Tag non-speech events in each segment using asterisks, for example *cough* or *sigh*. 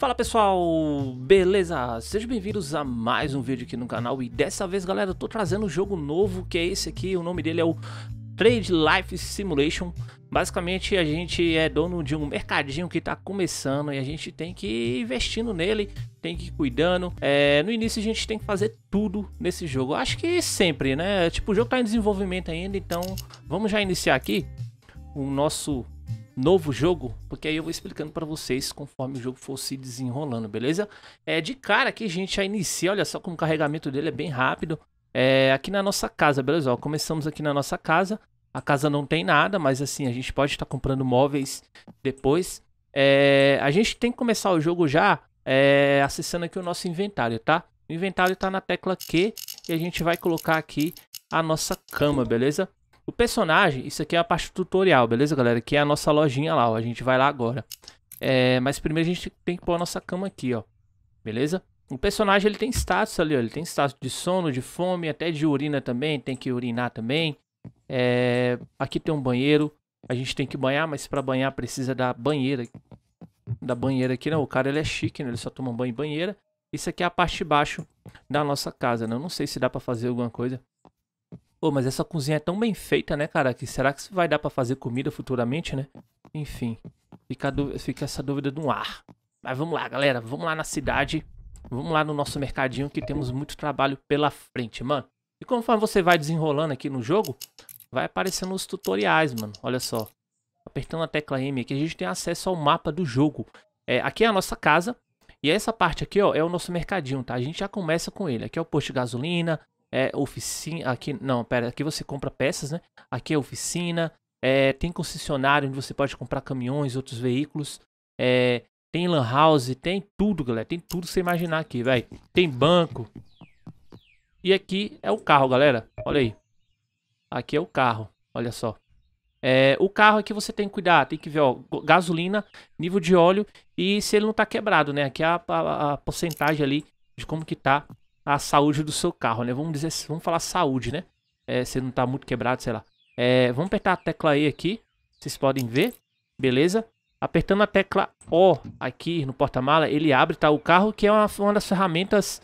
Fala pessoal, beleza? Sejam bem-vindos a mais um vídeo aqui no canal e dessa vez galera eu tô trazendo um jogo novo que é esse aqui, o nome dele é o Trade Life Simulation Basicamente a gente é dono de um mercadinho que está começando e a gente tem que ir investindo nele, tem que ir cuidando. É, no início a gente tem que fazer tudo nesse jogo. acho que sempre, né? Tipo, o jogo está em desenvolvimento ainda, então vamos já iniciar aqui o nosso novo jogo, porque aí eu vou explicando para vocês conforme o jogo for se desenrolando, beleza? É de cara a gente, já inicia, olha só como o carregamento dele é bem rápido. É aqui na nossa casa, beleza? Ó, começamos aqui na nossa casa. A casa não tem nada, mas assim, a gente pode estar tá comprando móveis depois. É, a gente tem que começar o jogo já é, acessando aqui o nosso inventário, tá? O inventário tá na tecla Q e a gente vai colocar aqui a nossa cama, beleza? O personagem, isso aqui é a parte tutorial, beleza, galera? Que é a nossa lojinha lá, ó. A gente vai lá agora. É, mas primeiro a gente tem que pôr a nossa cama aqui, ó. Beleza? O personagem, ele tem status ali, ó. Ele tem status de sono, de fome, até de urina também. Tem que urinar também. É, aqui tem um banheiro. A gente tem que banhar, mas para banhar precisa da banheira. Da banheira aqui, não né? O cara, ele é chique, né? Ele só toma banho em banheira. Isso aqui é a parte de baixo da nossa casa, né? Eu não sei se dá para fazer alguma coisa Pô, mas essa cozinha é tão bem feita, né, cara? Que será que vai dar para fazer comida futuramente, né? Enfim, fica, fica essa dúvida no ar. Mas vamos lá, galera. Vamos lá na cidade. Vamos lá no nosso mercadinho que temos muito trabalho pela frente, mano. E conforme você vai desenrolando aqui no jogo, vai aparecendo os tutoriais, mano. Olha só. Apertando a tecla M aqui, a gente tem acesso ao mapa do jogo. É, aqui é a nossa casa. E essa parte aqui, ó, é o nosso mercadinho, tá? A gente já começa com ele. Aqui é o posto de gasolina, é oficina. Aqui, não, pera, aqui você compra peças, né? Aqui é oficina. É, tem concessionário onde você pode comprar caminhões, outros veículos. É, tem lan house, tem tudo, galera. Tem tudo que você imaginar aqui, velho. Tem banco. E aqui é o carro, galera. Olha aí. Aqui é o carro. Olha só. É, o carro aqui você tem que cuidar, tem que ver, ó, gasolina, nível de óleo e se ele não tá quebrado, né? Aqui é a, a, a porcentagem ali de como que tá a saúde do seu carro, né? Vamos dizer, vamos falar saúde, né? É, se não tá muito quebrado, sei lá. É, vamos apertar a tecla E aqui, vocês podem ver, beleza? Apertando a tecla O aqui no porta-mala, ele abre tá, o carro, que é uma, uma das ferramentas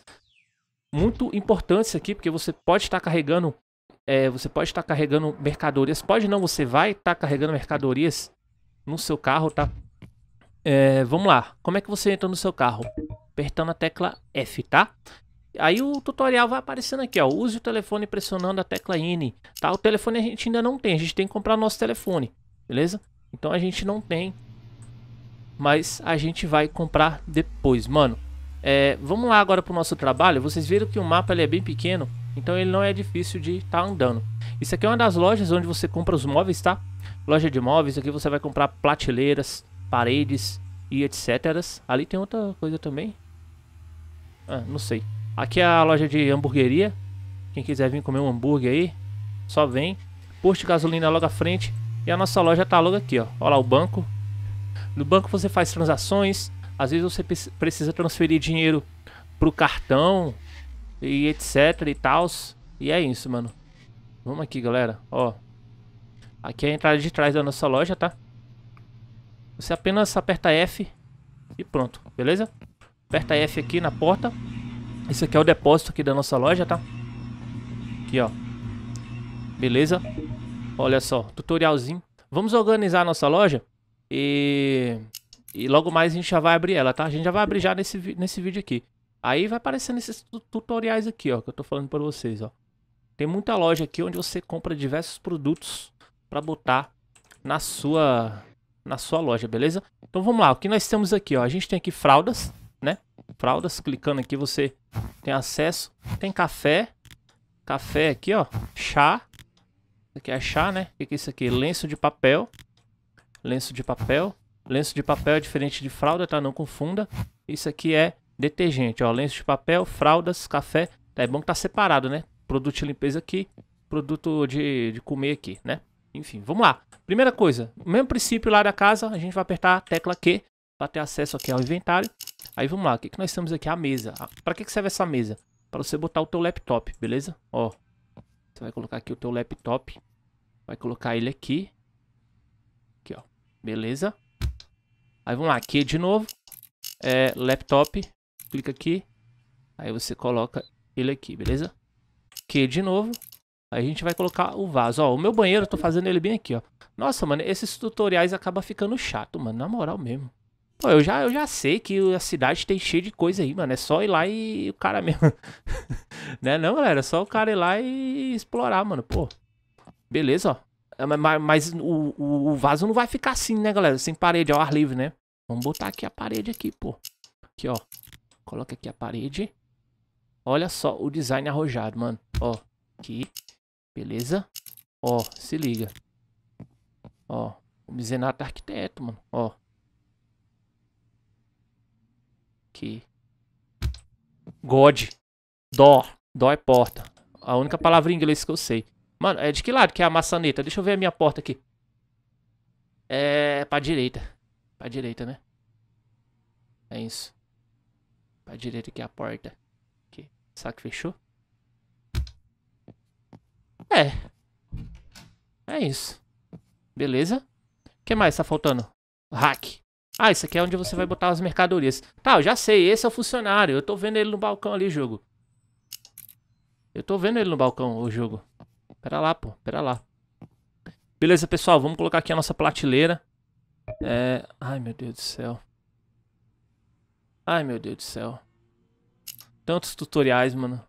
muito importantes aqui, porque você pode estar tá carregando, é, você pode estar tá carregando mercadorias, pode não, você vai estar tá carregando mercadorias no seu carro, tá? É, vamos lá, como é que você entra no seu carro? Apertando a tecla F, tá? Aí o tutorial vai aparecendo aqui, ó. Use o telefone pressionando a tecla N, tá? O telefone a gente ainda não tem, a gente tem que comprar nosso telefone, beleza? Então a gente não tem, mas a gente vai comprar depois, mano. É, vamos lá agora pro nosso trabalho. Vocês viram que o mapa ele é bem pequeno, então ele não é difícil de estar tá andando. Isso aqui é uma das lojas onde você compra os móveis, tá? Loja de móveis, aqui você vai comprar prateleiras, paredes e etc. Ali tem outra coisa também. Ah, não sei. Aqui é a loja de hamburgueria. Quem quiser vir comer um hambúrguer aí, só vem. Posto de gasolina logo à frente. E a nossa loja tá logo aqui, ó. Olha lá o banco. No banco você faz transações. Às vezes você precisa transferir dinheiro pro cartão e etc e tal. E é isso, mano. Vamos aqui, galera. Ó. Aqui é a entrada de trás da nossa loja, tá? Você apenas aperta F e pronto, beleza? Aperta F aqui na porta. Esse aqui é o depósito aqui da nossa loja, tá? Aqui, ó. Beleza? Olha só, tutorialzinho. Vamos organizar a nossa loja e... E logo mais a gente já vai abrir ela, tá? A gente já vai abrir já nesse, nesse vídeo aqui. Aí vai aparecendo esses tutoriais aqui, ó, que eu tô falando pra vocês, ó. Tem muita loja aqui onde você compra diversos produtos pra botar na sua, na sua loja, beleza? Então vamos lá, o que nós temos aqui, ó. A gente tem aqui fraldas, né? Fraldas, clicando aqui você tem acesso. Tem café. Café aqui, ó. Chá. Isso aqui é chá, né? O que é isso aqui? Lenço de papel. Lenço de papel. Lenço de papel é diferente de fralda, tá? Não confunda. Isso aqui é detergente, ó. Lenço de papel, fraldas, café. Tá, é bom que tá separado, né? Produto de limpeza aqui, produto de, de comer aqui, né? Enfim, vamos lá. Primeira coisa, o mesmo princípio lá da casa, a gente vai apertar a tecla Q para ter acesso aqui ao inventário. Aí vamos lá, o que, que nós temos aqui? A mesa. Ah, Para que, que serve essa mesa? Para você botar o teu laptop, beleza? Ó, você vai colocar aqui o teu laptop. Vai colocar ele aqui. Aqui, ó. Beleza? Aí vamos lá, aqui é de novo. É, laptop. Clica aqui. Aí você coloca ele aqui, beleza? Aqui é de novo. Aí a gente vai colocar o vaso. Ó, o meu banheiro eu tô fazendo ele bem aqui, ó. Nossa, mano, esses tutoriais acabam ficando chato, mano. Na moral mesmo. Pô, eu já, eu já sei que a cidade tem cheio de coisa aí, mano. É só ir lá e o cara mesmo. *laughs* né, não, galera? É só o cara ir lá e explorar, mano. Pô, beleza, ó. É, mas, mas o, o, o, vaso não vai ficar assim, né, galera? Sem parede, é ao ar livre, né? Vamos botar aqui a parede aqui, pô. Aqui, ó. Coloca aqui a parede. Olha só o design arrojado, mano. Ó, aqui. Beleza? Ó, se liga. Ó, o Mizenato Arquiteto, mano. Ó, aqui. God. Dó. Dó é porta. A única palavra em inglês que eu sei. Mano, é de que lado que é a maçaneta? Deixa eu ver a minha porta aqui. É pra direita. Pra direita, né? É isso. Pra direita aqui é a porta. Aqui. Será que fechou? É. É isso. Beleza? O que mais tá faltando? Hack. Ah, isso aqui é onde você vai botar as mercadorias. Tá, eu já sei, esse é o funcionário. Eu tô vendo ele no balcão ali, jogo. Eu tô vendo ele no balcão, o jogo. Pera lá, pô, pera lá. Beleza, pessoal, vamos colocar aqui a nossa prateleira. É... Ai, meu Deus do céu. Ai, meu Deus do céu. Tantos tutoriais, mano.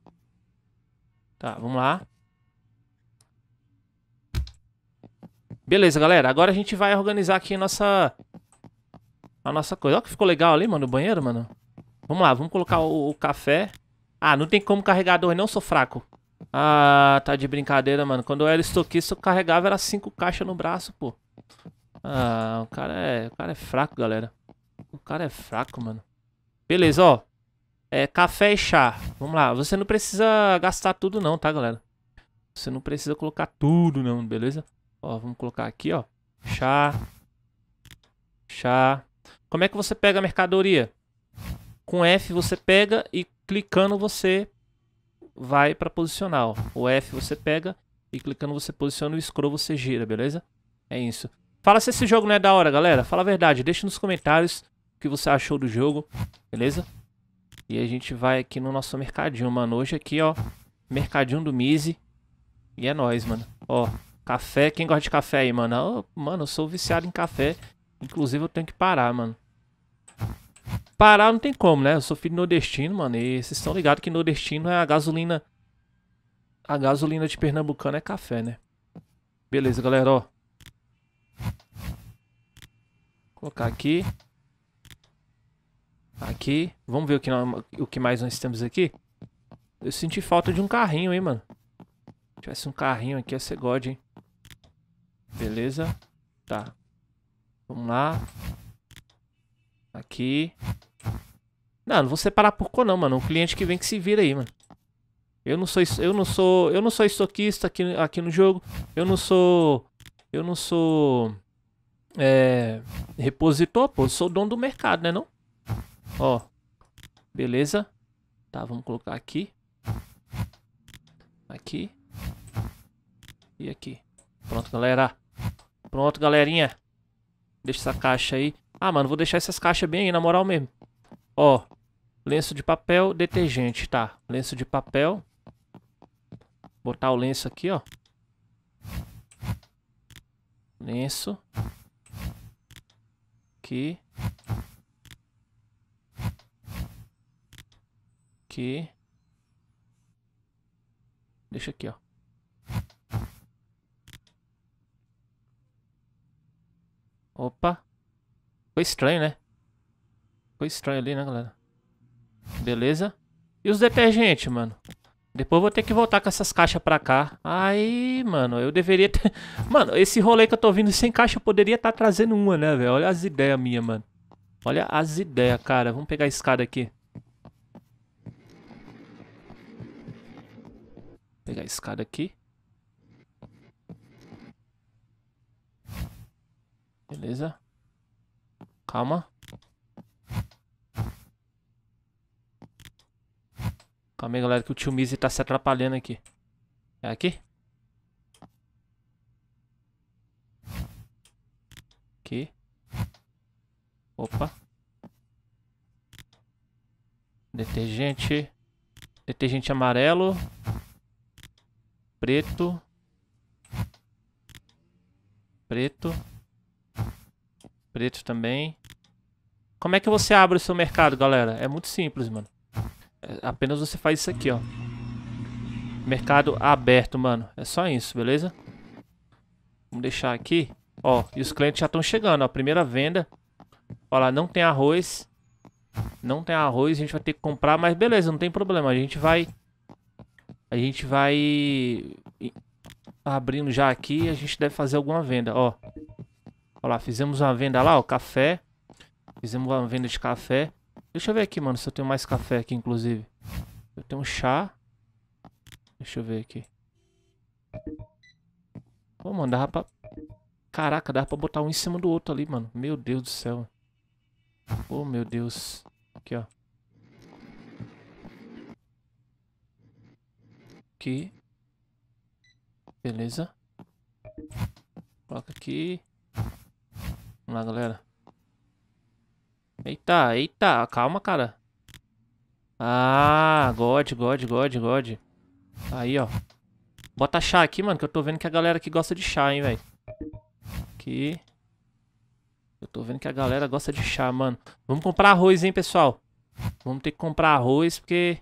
Tá, vamos lá. Beleza, galera. Agora a gente vai organizar aqui nossa a nossa coisa. Olha que ficou legal ali, mano, o banheiro, mano. Vamos lá, vamos colocar o, o café. Ah, não tem como carregador, não sou fraco. Ah, tá de brincadeira, mano. Quando eu era estoquista, eu carregava era cinco caixas no braço, pô. Ah, o cara é, o cara é fraco, galera. O cara é fraco, mano. Beleza, ó. É café e chá. Vamos lá. Você não precisa gastar tudo não, tá, galera? Você não precisa colocar tudo não, beleza? Ó, vamos colocar aqui, ó. Chá. Chá. Como é que você pega a mercadoria? Com F você pega e clicando você vai para posicional. O F você pega e clicando você posiciona o scroll você gira, beleza? É isso. Fala se esse jogo não é da hora, galera. Fala a verdade. Deixa nos comentários o que você achou do jogo, beleza? E a gente vai aqui no nosso mercadinho, mano. Hoje aqui, ó, mercadinho do Mise. E é nóis, mano. Ó, café. Quem gosta de café aí, mano? Oh, mano, eu sou viciado em café. Inclusive eu tenho que parar, mano. Parar não tem como, né? Eu sou filho nordestino, mano. E vocês estão ligados que nordestino é a gasolina. A gasolina de pernambucano é café, né? Beleza, galera, ó. Colocar aqui. Aqui. Vamos ver o que, nós, o que mais nós temos aqui. Eu senti falta de um carrinho, hein, mano. Se tivesse um carrinho aqui, ia ser God, hein. Beleza. Tá. Vamos lá. Aqui. Não, não vou separar por cor não, mano. Um cliente que vem que se vira aí, mano. Eu não sou eu não sou eu não sou estoquista aqui aqui no jogo. Eu não sou eu não sou é, repositor, pô, eu sou dono do mercado, né não? Ó. Beleza? Tá, vamos colocar aqui. Aqui. E aqui. Pronto, galera. Pronto, galerinha. Deixa essa caixa aí. Ah, mano, vou deixar essas caixas bem aí, na moral mesmo. Ó, lenço de papel, detergente, tá? Lenço de papel. Botar o lenço aqui, ó. Lenço. Aqui. Aqui. Deixa aqui, ó. Opa. Foi estranho, né? Foi estranho ali, né, galera? Beleza. E os detergentes, mano? Depois vou ter que voltar com essas caixas pra cá. Aí, mano, eu deveria ter... *laughs* Mano, esse rolê que eu tô vindo sem caixa, eu poderia estar tá trazendo uma, né, velho? Olha as ideias minhas, mano. Olha as ideias, cara. Vamos pegar a escada aqui. Pegar a escada aqui. Beleza? Calma. Calma aí, galera, que o tio Mizzy tá se atrapalhando aqui. É aqui? Aqui. Opa. Detergente. Detergente amarelo. Preto. Preto. Preto também. Como é que você abre o seu mercado, galera? É muito simples, mano. É apenas você faz isso aqui, ó. Mercado aberto, mano. É só isso, beleza? Vamos deixar aqui. Ó, e os clientes já estão chegando, ó. Primeira venda. Ó lá, não tem arroz. Não tem arroz, a gente vai ter que comprar, mas beleza, não tem problema. A gente vai... A gente vai... Abrindo já aqui, a gente deve fazer alguma venda, ó. Olha lá, fizemos uma venda lá, ó, café. Fizemos uma venda de café. Deixa eu ver aqui, mano, se eu tenho mais café aqui, inclusive. Eu tenho um chá. Deixa eu ver aqui. Pô, mano, dava pra... Caraca, dava pra botar um em cima do outro ali, mano. Meu Deus do céu. Oh, meu Deus. Aqui, ó. Aqui. Beleza. Coloca aqui. Vamos lá, galera. Eita, eita. Calma, cara. Ah, God, God, God, God. Aí, ó. Bota chá aqui, mano, que eu tô vendo que a galera aqui gosta de chá, hein, velho. Aqui. Eu tô vendo que a galera gosta de chá, mano. Vamos comprar arroz, hein, pessoal. Vamos ter que comprar arroz, porque...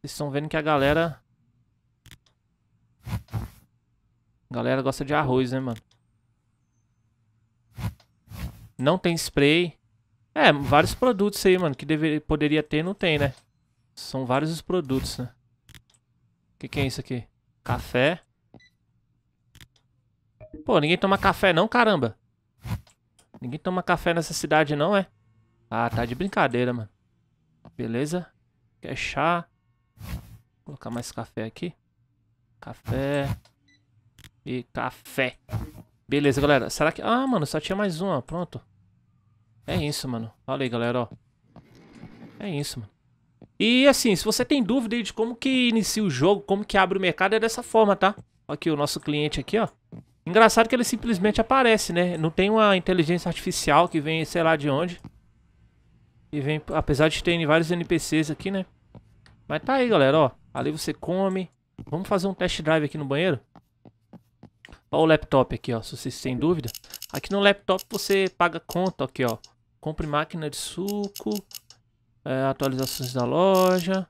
Vocês estão vendo que a galera... A galera gosta de arroz, né, mano. Não tem spray. É, vários produtos aí, mano, que deveria, poderia ter não tem, né? São vários os produtos, né? O que, que é isso aqui? Café. Pô, ninguém toma café não, caramba. Ninguém toma café nessa cidade não, é? Ah, tá de brincadeira, mano. Beleza. Quer chá? Vou colocar mais café aqui. Café. E café. Beleza, galera. Será que... Ah, mano, só tinha mais uma. Pronto. É isso, mano. Falei, galera, ó. É isso, mano. E assim, se você tem dúvida de como que inicia o jogo, como que abre o mercado, é dessa forma, tá? Aqui o nosso cliente aqui, ó. Engraçado que ele simplesmente aparece, né? Não tem uma inteligência artificial que vem, sei lá de onde. E vem, apesar de ter vários NPCs aqui, né? Mas tá aí, galera, ó. Ali você come. Vamos fazer um test drive aqui no banheiro? Olha o laptop aqui, ó, se vocês têm dúvida. Aqui no laptop você paga conta, aqui, ó. Compre máquina de suco. É, atualizações da loja.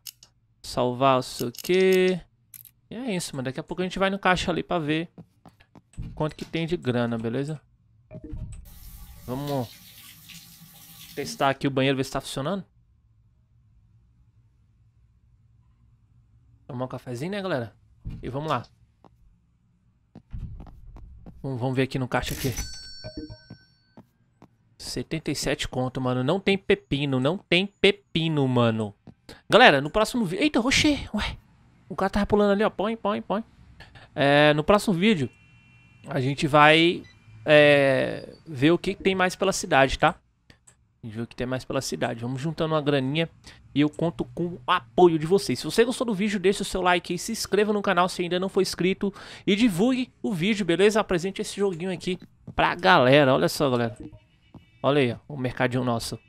Salvar o seu quê. E é isso, mano. Daqui a pouco a gente vai no caixa ali pra ver quanto que tem de grana, beleza? Vamos testar aqui o banheiro, ver se tá funcionando. Tomar um cafezinho, né, galera? E vamos lá. Vamos ver aqui no caixa aqui. 77 conto, mano. Não tem pepino, não tem pepino, mano. Galera, no próximo vídeo... Eita, oxê, ué. O cara tava pulando ali, ó. Põe, põe, põe. É, no próximo vídeo, a gente vai é, ver o que tem mais pela cidade, tá? ver o que tem mais pela cidade. Vamos juntando uma graninha e eu conto com o apoio de vocês. Se você gostou do vídeo, deixe o seu like e se inscreva no canal se ainda não for inscrito. E divulgue o vídeo, beleza? Apresente esse joguinho aqui pra galera. Olha só, galera. Olha aí, ó, o mercadinho nosso.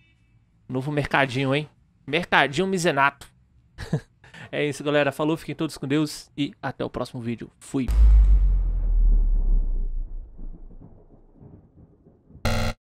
Novo mercadinho, hein? Mercadinho Mizenato. *laughs* é isso, galera. Falou, fiquem todos com Deus e até o próximo vídeo. Fui.